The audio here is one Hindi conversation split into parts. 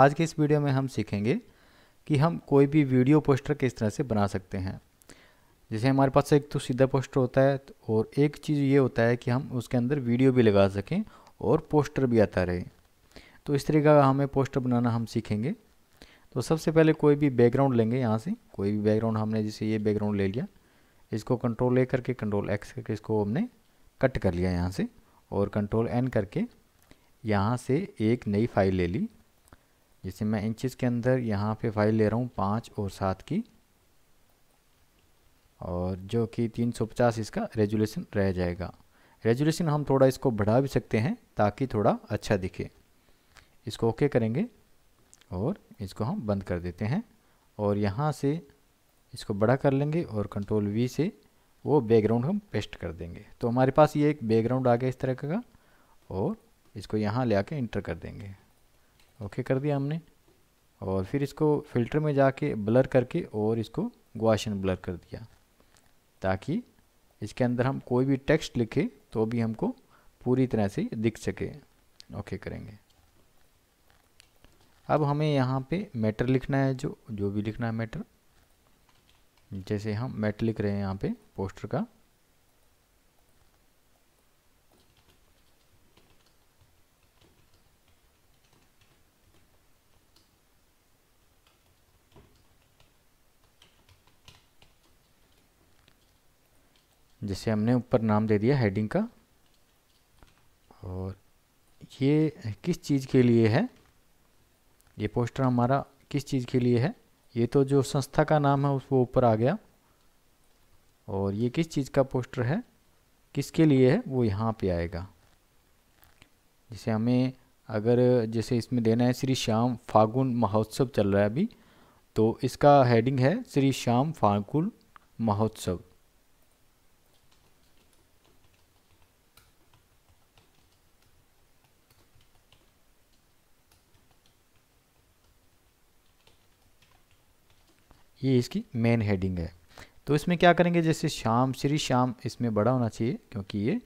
आज के इस वीडियो में हम सीखेंगे कि हम कोई भी वीडियो पोस्टर किस तरह से बना सकते हैं जैसे हमारे पास एक तो सीधा पोस्टर होता है और एक चीज़ ये होता है कि हम उसके अंदर वीडियो भी लगा सकें और पोस्टर भी आता रहे तो इस तरीके का हमें पोस्टर बनाना हम सीखेंगे तो सबसे पहले कोई भी बैकग्राउंड लेंगे यहाँ से कोई भी बैकग्राउंड हमने जैसे ये बैकग्राउंड ले लिया इसको कंट्रोल ए करके कंट्रोल एक्स करके इसको हमने कट कर लिया यहाँ से और कंट्रोल एन करके यहाँ से एक नई फाइल ले ली जैसे मैं इंचज के अंदर यहाँ पे फाइल ले रहा हूँ पाँच और सात की और जो कि 350 इसका रेजुलेशन रह जाएगा रेजुलेशन हम थोड़ा इसको बढ़ा भी सकते हैं ताकि थोड़ा अच्छा दिखे इसको ओके करेंगे और इसको हम बंद कर देते हैं और यहाँ से इसको बड़ा कर लेंगे और कंट्रोल वी से वो बैकग्राउंड हम पेस्ट कर देंगे तो हमारे पास ये एक बैकग्राउंड आ गया इस तरह का और इसको यहाँ ले आके इंटर कर देंगे ओके कर दिया हमने और फिर इसको फिल्टर में जाके ब्लर करके और इसको गुआशन ब्लर कर दिया ताकि इसके अंदर हम कोई भी टेक्स्ट लिखे तो भी हमको पूरी तरह से दिख सके ओके करेंगे अब हमें यहाँ पे मैटर लिखना है जो जो भी लिखना है मैटर जैसे हम मैटर लिख रहे हैं यहाँ पे पोस्टर का जिसे हमने ऊपर नाम दे दिया हेडिंग का और ये किस चीज़ के लिए है ये पोस्टर हमारा किस चीज़ के लिए है ये तो जो संस्था का नाम है उस वो ऊपर आ गया और ये किस चीज़ का पोस्टर है किसके लिए है वो यहाँ पे आएगा जैसे हमें अगर जैसे इसमें देना है श्री श्याम फागुन महोत्सव चल रहा है अभी तो इसका हेडिंग है श्री श्याम फागुन महोत्सव ये इसकी मेन हेडिंग है तो इसमें क्या करेंगे जैसे शाम श्री श्याम इसमें बड़ा होना चाहिए क्योंकि ये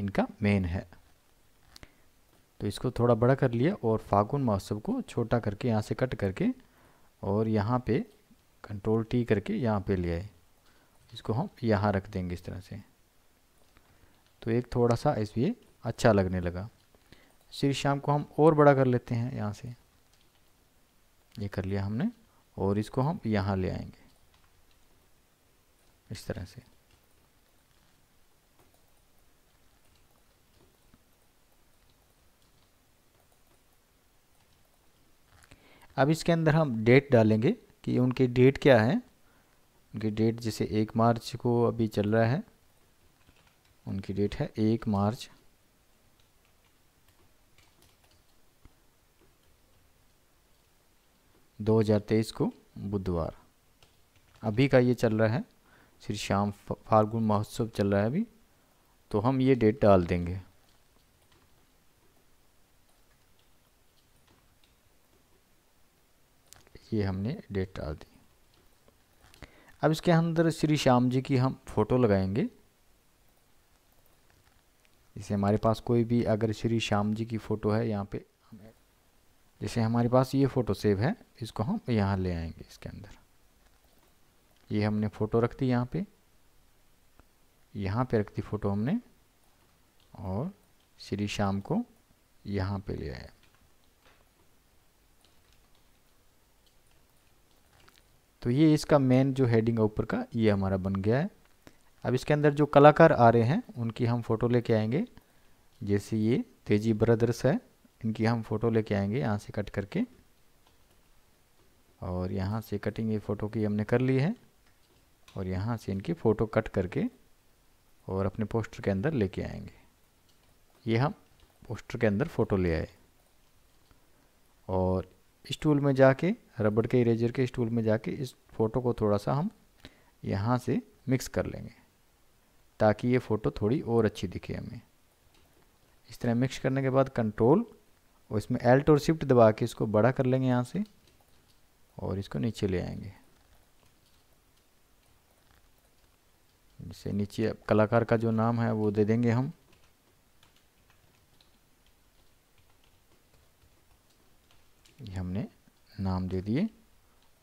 इनका मेन है तो इसको थोड़ा बड़ा कर लिया और फागुन महोत्सव को छोटा करके यहाँ से कट करके और यहाँ पे कंट्रोल टी करके यहाँ पे ले आए इसको हम यहाँ रख देंगे इस तरह से तो एक थोड़ा सा इस अच्छा लगने लगा श्री श्याम को हम और बड़ा कर लेते हैं यहाँ से ये कर लिया हमने और इसको हम यहाँ ले आएंगे इस तरह से अब इसके अंदर हम डेट डालेंगे कि उनकी डेट क्या है उनकी डेट जैसे एक मार्च को अभी चल रहा है उनकी डेट है एक मार्च 2023 को बुधवार अभी का ये चल रहा है श्री श्याम फाल्गुन महोत्सव चल रहा है अभी तो हम ये डेट डाल देंगे ये हमने डेट डाल दी अब इसके अंदर श्री श्याम जी की हम फ़ोटो लगाएंगे इसे हमारे पास कोई भी अगर श्री श्याम जी की फ़ोटो है यहाँ पे जैसे हमारे पास ये फ़ोटो सेव है इसको हम यहाँ ले आएंगे इसके अंदर ये हमने फ़ोटो रख दी यहाँ पे यहाँ पे रख दी फ़ोटो हमने और श्री श्याम को यहाँ पे ले आया तो ये इसका मेन जो हेडिंग है ऊपर का ये हमारा बन गया है अब इसके अंदर जो कलाकार आ रहे हैं उनकी हम फ़ोटो लेके आएंगे जैसे ये तेजी ब्रदर्स है इनकी हम फ़ोटो लेके आएंगे यहाँ से कट करके और यहाँ से कटिंग ये फ़ोटो की हमने कर ली है और यहाँ से इनकी फ़ोटो कट करके और अपने पोस्टर के अंदर लेके आएंगे ये हम पोस्टर के अंदर फ़ोटो ले आए और इस टूल में जाके रबड़ के इरेजर के इस टूल में जाके इस फ़ोटो को थोड़ा सा हम यहाँ से मिक्स कर लेंगे ताकि ये फ़ोटो थोड़ी और अच्छी दिखे हमें इस तरह मिक्स करने के बाद कंट्रोल और इसमें एल्ट और शिफ्ट दबा के इसको बड़ा कर लेंगे यहाँ से और इसको नीचे ले आएंगे जिसे नीचे कलाकार का जो नाम है वो दे देंगे हम ये हमने नाम दे दिए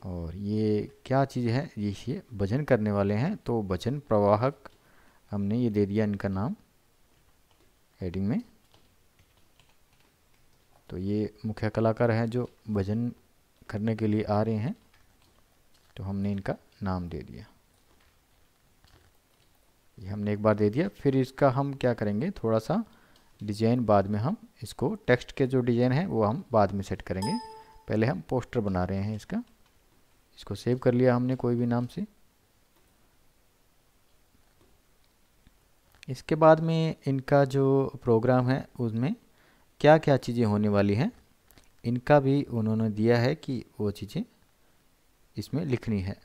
और ये क्या चीज़ है ये ये भजन करने वाले हैं तो भजन प्रवाहक हमने ये दे दिया इनका नाम हेडिंग में तो ये मुख्य कलाकार हैं जो भजन करने के लिए आ रहे हैं तो हमने इनका नाम दे दिया ये हमने एक बार दे दिया फिर इसका हम क्या करेंगे थोड़ा सा डिजाइन बाद में हम इसको टेक्स्ट के जो डिजाइन है वो हम बाद में सेट करेंगे पहले हम पोस्टर बना रहे हैं इसका इसको सेव कर लिया हमने कोई भी नाम से इसके बाद में इनका जो प्रोग्राम है उसमें क्या क्या चीज़ें होने वाली हैं इनका भी उन्होंने दिया है कि वो चीज़ें इसमें लिखनी है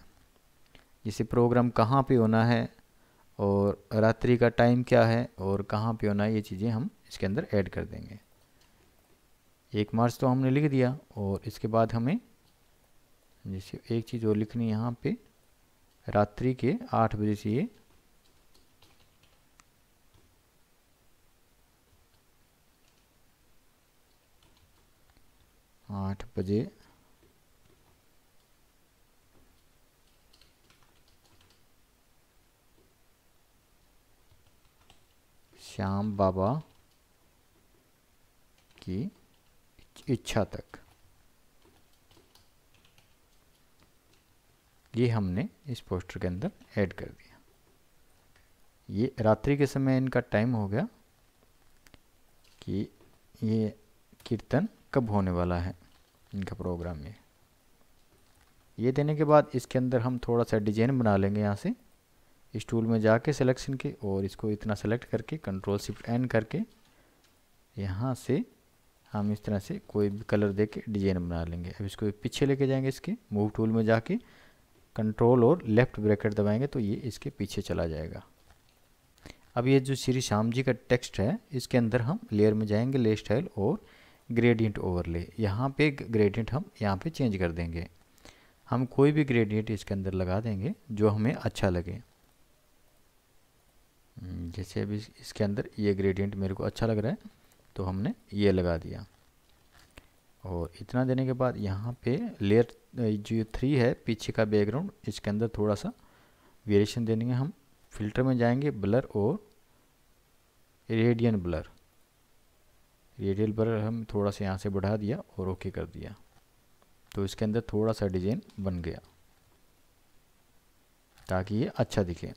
जैसे प्रोग्राम कहाँ पे होना है और रात्रि का टाइम क्या है और कहाँ पे होना है ये चीज़ें हम इसके अंदर ऐड कर देंगे एक मार्च तो हमने लिख दिया और इसके बाद हमें जैसे एक चीज़ और लिखनी यहाँ पे रात्रि के आठ बजे से ये आठ बजे श्याम बाबा की इच्छा तक ये हमने इस पोस्टर के अंदर ऐड कर दिया ये रात्रि के समय इनका टाइम हो गया कि ये कीर्तन कब होने वाला है इनका प्रोग्राम ये ये देने के बाद इसके अंदर हम थोड़ा सा डिजाइन बना लेंगे यहाँ से इस टूल में जाके सिलेक्शन के और इसको इतना सेलेक्ट करके कंट्रोल शिफ्ट एन करके यहाँ से हम इस तरह से कोई भी कलर दे के डिजाइन बना लेंगे अब इसको पीछे लेके जाएंगे इसके मूव टूल में जाके कंट्रोल और लेफ्ट ब्रैकेट दबाएंगे तो ये इसके पीछे चला जाएगा अब ये जो श्री श्याम जी का टेक्स्ट है इसके अंदर हम लेयर में जाएंगे ले स्टाइल और ग्रेडियंट ओवरले यहाँ पे ग्रेडियंट हम यहाँ पे चेंज कर देंगे हम कोई भी ग्रेडियंट इसके अंदर लगा देंगे जो हमें अच्छा लगे हम्म, जैसे अभी इसके अंदर ये ग्रेडियंट मेरे को अच्छा लग रहा है तो हमने ये लगा दिया और इतना देने के बाद यहाँ पे लेयर जो थ्री है पीछे का बैकग्राउंड इसके अंदर थोड़ा सा वेरिएशन देंगे हम फिल्टर में जाएंगे ब्लर और रेडियन ब्लर रेडियल पर हम थोड़ा सा यहाँ से बढ़ा दिया और ओके कर दिया तो इसके अंदर थोड़ा सा डिजाइन बन गया ताकि ये अच्छा दिखे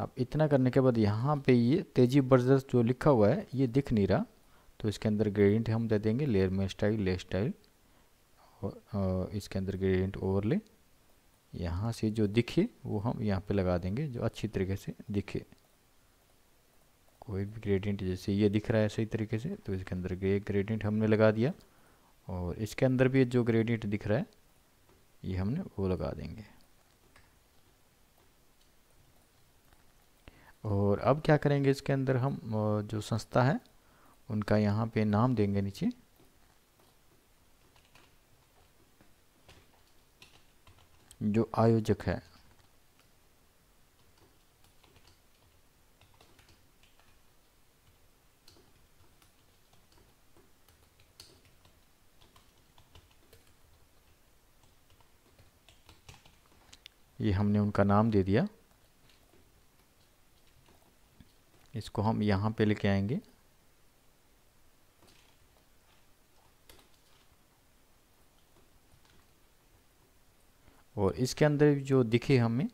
अब इतना करने के बाद यहाँ पे ये तेजी बर्जर जो लिखा हुआ है ये दिख नहीं रहा तो इसके अंदर ग्रेडियंट हम दे देंगे लेयर में स्टाइल ले स्टाइल और इसके अंदर ग्रेडियंट ओवर ले यहाँ से जो दिखे वो हम यहाँ पे लगा देंगे जो अच्छी तरीके से दिखे कोई भी ग्रेडियंट जैसे ये दिख रहा है सही तरीके से तो इसके अंदर ये ग्रेडियंट हमने लगा दिया और इसके अंदर भी जो ग्रेडियंट दिख रहा है ये हमने वो लगा देंगे और अब क्या करेंगे इसके अंदर हम जो संस्था है उनका यहाँ पे नाम देंगे नीचे जो आयोजक है ये हमने उनका नाम दे दिया इसको हम यहाँ पे लेके आएंगे और इसके अंदर जो दिखे हमें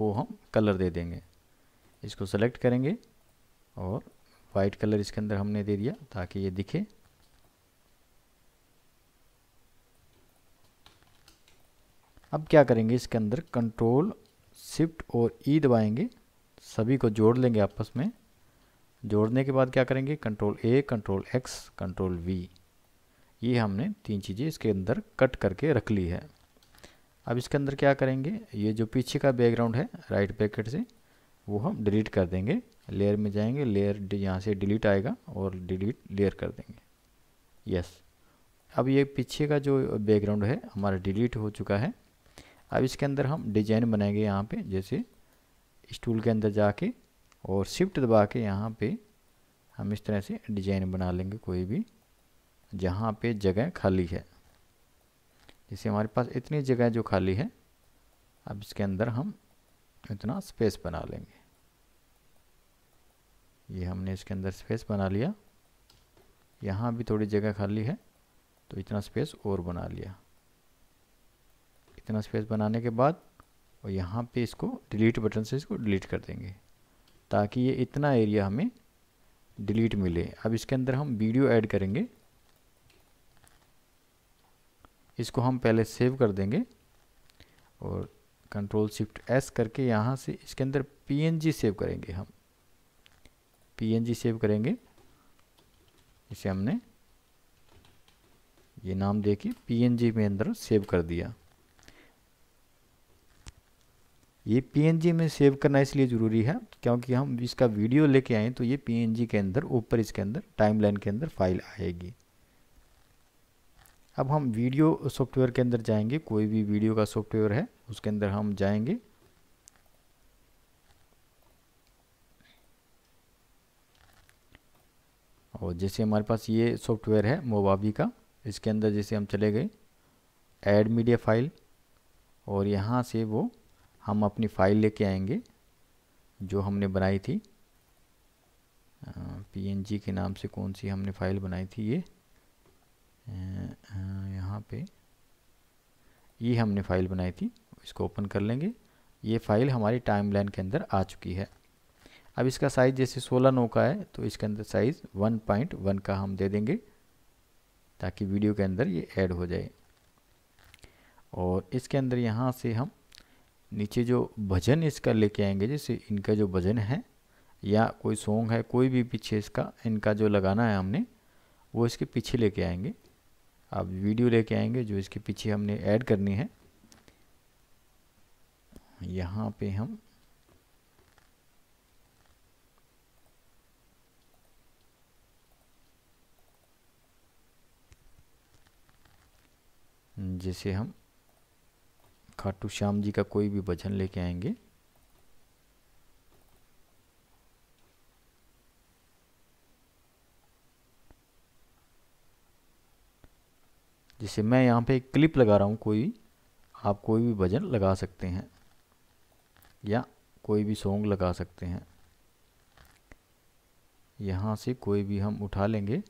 वो हम कलर दे देंगे इसको सेलेक्ट करेंगे और वाइट कलर इसके अंदर हमने दे दिया ताकि ये दिखे अब क्या करेंगे इसके अंदर कंट्रोल शिफ्ट और ई e दबाएंगे सभी को जोड़ लेंगे आपस में जोड़ने के बाद क्या करेंगे control A control X control V ये हमने तीन चीज़ें इसके अंदर कट करके रख ली है अब इसके अंदर क्या करेंगे ये जो पीछे का बैकग्राउंड है राइट पैकेट से वो हम डिलीट कर देंगे लेयर में जाएंगे लेयर यहाँ से डिलीट आएगा और डिलीट लेयर कर देंगे यस अब ये पीछे का जो बैकग्राउंड है हमारा डिलीट हो चुका है अब इसके अंदर हम डिजाइन बनाएंगे यहाँ पे जैसे स्टूल के अंदर जाके और शिफ्ट दबा के यहाँ पे हम इस तरह से डिजाइन बना लेंगे कोई भी जहाँ पे जगह खाली है जैसे हमारे पास इतनी जगह जो खाली है अब इसके अंदर हम इतना स्पेस बना लेंगे ये हमने इसके अंदर स्पेस बना लिया यहाँ भी थोड़ी जगह खाली है तो इतना स्पेस और बना लिया इतना स्पेस बनाने के बाद और यहाँ पे इसको डिलीट बटन से इसको डिलीट कर देंगे ताकि ये इतना एरिया हमें डिलीट मिले अब इसके अंदर हम वीडियो ऐड करेंगे इसको हम पहले सेव कर देंगे और कंट्रोल शिफ्ट एस करके यहाँ से इसके अंदर पीएनजी सेव करेंगे हम पीएनजी सेव करेंगे इसे हमने ये नाम देके पीएनजी में अंदर सेव कर दिया ये पी में सेव करना इसलिए ज़रूरी है क्योंकि हम इसका वीडियो लेके आए तो ये पी के अंदर ऊपर इसके अंदर टाइमलाइन के अंदर फाइल आएगी अब हम वीडियो सॉफ्टवेयर के अंदर जाएंगे कोई भी वीडियो का सॉफ्टवेयर है उसके अंदर हम जाएंगे और जैसे हमारे पास ये सॉफ्टवेयर है मोबावी का इसके अंदर जैसे हम चले गए ऐड मीडिया फाइल और यहाँ से वो हम अपनी फाइल लेके आएंगे जो हमने बनाई थी पीएनजी के नाम से कौन सी हमने फाइल बनाई थी ये यहाँ पे ये हमने फाइल बनाई थी इसको ओपन कर लेंगे ये फाइल हमारी टाइमलाइन के अंदर आ चुकी है अब इसका साइज़ जैसे 16 नो का है तो इसके अंदर साइज़ 1.1 का हम दे देंगे ताकि वीडियो के अंदर ये ऐड हो जाए और इसके अंदर यहाँ से हम नीचे जो भजन इसका लेके आएंगे जैसे इनका जो भजन है या कोई सॉन्ग है कोई भी पीछे इसका इनका जो लगाना है हमने वो इसके पीछे लेके आएंगे आप वीडियो लेके आएंगे जो इसके पीछे हमने ऐड करनी है यहाँ पे हम जैसे हम खाटू श्याम जी का कोई भी भजन लेके आएंगे जैसे मैं यहाँ पे एक क्लिप लगा रहा हूँ कोई आप कोई भी भजन लगा सकते हैं या कोई भी सॉन्ग लगा सकते हैं यहाँ से कोई भी हम उठा लेंगे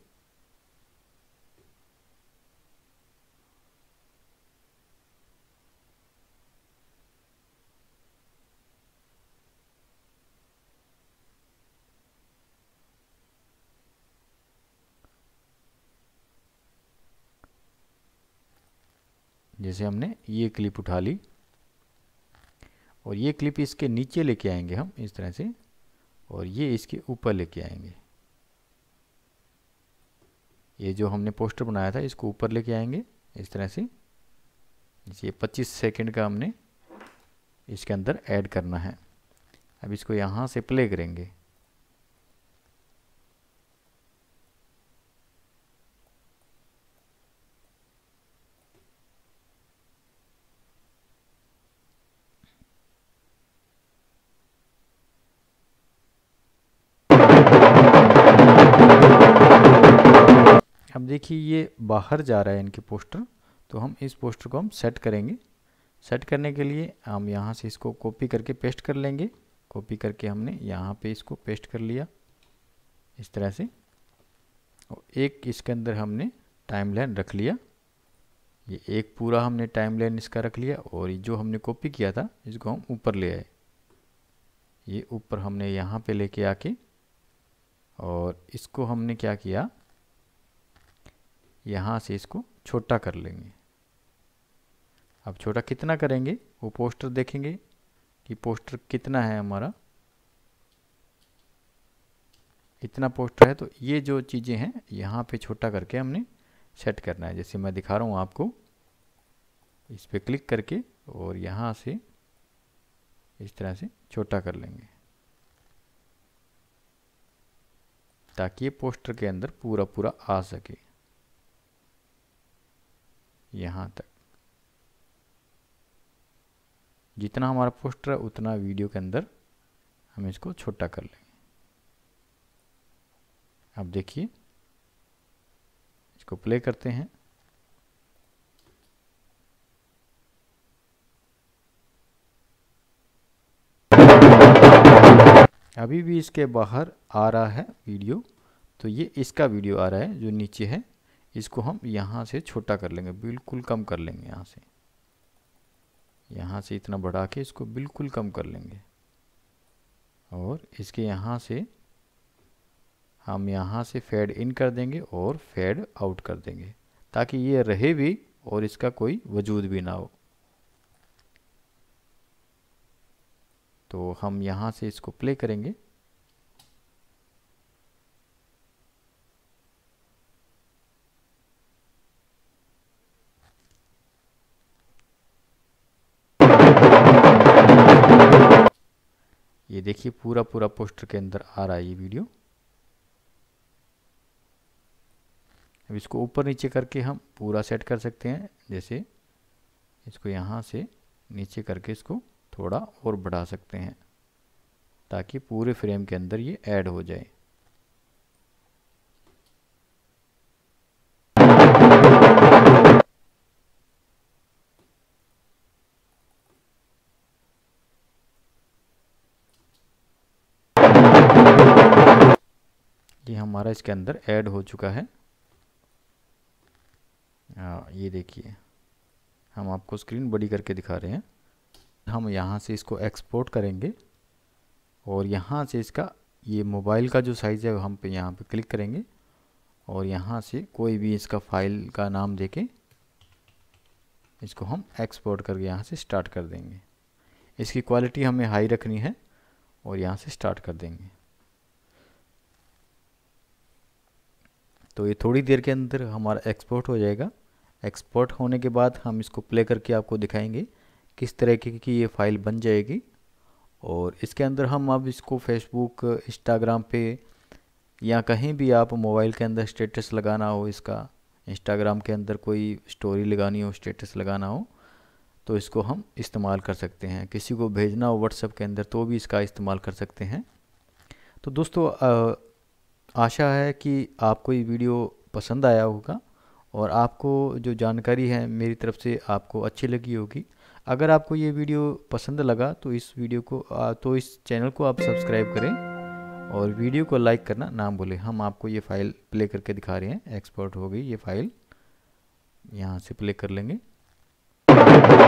जैसे हमने ये क्लिप उठा ली और ये क्लिप इसके नीचे लेके आएंगे हम इस तरह से और ये इसके ऊपर लेके आएंगे ये जो हमने पोस्टर बनाया था इसको ऊपर लेके आएंगे इस तरह से ये 25 सेकंड का हमने इसके अंदर ऐड करना है अब इसको यहाँ से प्ले करेंगे अब देखिए ये बाहर जा रहा है इनके पोस्टर तो हम इस पोस्टर को हम सेट करेंगे सेट करने के लिए हम यहाँ से इसको कॉपी करके पेस्ट कर लेंगे कॉपी करके हमने यहाँ पे इसको पेस्ट कर लिया इस तरह से और एक इसके अंदर हमने टाइम लाइन रख लिया ये एक पूरा हमने टाइम लाइन इसका रख लिया और ये जो हमने कॉपी किया था इसको हम ऊपर ले आए ये ऊपर हमने यहाँ पे लेके आके और इसको हमने क्या किया यहाँ से इसको छोटा कर लेंगे अब छोटा कितना करेंगे वो पोस्टर देखेंगे कि पोस्टर कितना है हमारा इतना पोस्टर है तो ये जो चीज़ें हैं यहाँ पे छोटा करके हमने सेट करना है जैसे मैं दिखा रहा हूँ आपको इस पर क्लिक करके और यहाँ से इस तरह से छोटा कर लेंगे ताकि ये पोस्टर के अंदर पूरा पूरा आ सके यहाँ तक जितना हमारा पोस्टर है उतना वीडियो के अंदर हम इसको छोटा कर लेंगे अब देखिए इसको प्ले करते हैं अभी भी इसके बाहर आ रहा है वीडियो तो ये इसका वीडियो आ रहा है जो नीचे है इसको हम यहाँ से छोटा कर लेंगे बिल्कुल कम कर लेंगे यहाँ से यहाँ से इतना बढ़ा के इसको बिल्कुल कम कर लेंगे और इसके यहाँ से हम यहाँ से फेड इन कर देंगे और फेड आउट कर देंगे ताकि ये रहे भी और इसका कोई वजूद भी ना हो तो हम यहाँ से इसको प्ले करेंगे देखिए पूरा पूरा पोस्टर के अंदर आ रहा है ये वीडियो अब इसको ऊपर नीचे करके हम पूरा सेट कर सकते हैं जैसे इसको यहाँ से नीचे करके इसको थोड़ा और बढ़ा सकते हैं ताकि पूरे फ्रेम के अंदर ये ऐड हो जाए हमारा इसके अंदर ऐड हो चुका है आ, ये देखिए हम आपको स्क्रीन बड़ी करके दिखा रहे हैं हम यहाँ से इसको एक्सपोर्ट करेंगे और यहाँ से इसका ये मोबाइल का जो साइज़ है हम पे यहाँ पे क्लिक करेंगे और यहाँ से कोई भी इसका फाइल का नाम दे के इसको हम एक्सपोर्ट करके यहाँ से स्टार्ट कर देंगे इसकी क्वालिटी हमें हाई रखनी है और यहाँ से स्टार्ट कर देंगे तो ये थोड़ी देर के अंदर हमारा एक्सपोर्ट हो जाएगा एक्सपोर्ट होने के बाद हम इसको प्ले करके आपको दिखाएंगे किस तरीके की ये फ़ाइल बन जाएगी और इसके अंदर हम अब इसको फेसबुक इंस्टाग्राम पे या कहीं भी आप मोबाइल के अंदर स्टेटस लगाना हो इसका इंस्टाग्राम के अंदर कोई स्टोरी लगानी हो स्टेटस लगाना हो तो इसको हम इस्तेमाल कर सकते हैं किसी को भेजना हो व्हाट्सएप के अंदर तो भी इसका इस्तेमाल कर सकते हैं तो दोस्तों आशा है कि आपको ये वीडियो पसंद आया होगा और आपको जो जानकारी है मेरी तरफ से आपको अच्छी लगी होगी अगर आपको ये वीडियो पसंद लगा तो इस वीडियो को तो इस चैनल को आप सब्सक्राइब करें और वीडियो को लाइक करना ना भूलें हम आपको ये फ़ाइल प्ले करके दिखा रहे हैं एक्सपोर्ट हो गई ये फ़ाइल यहाँ से प्ले कर लेंगे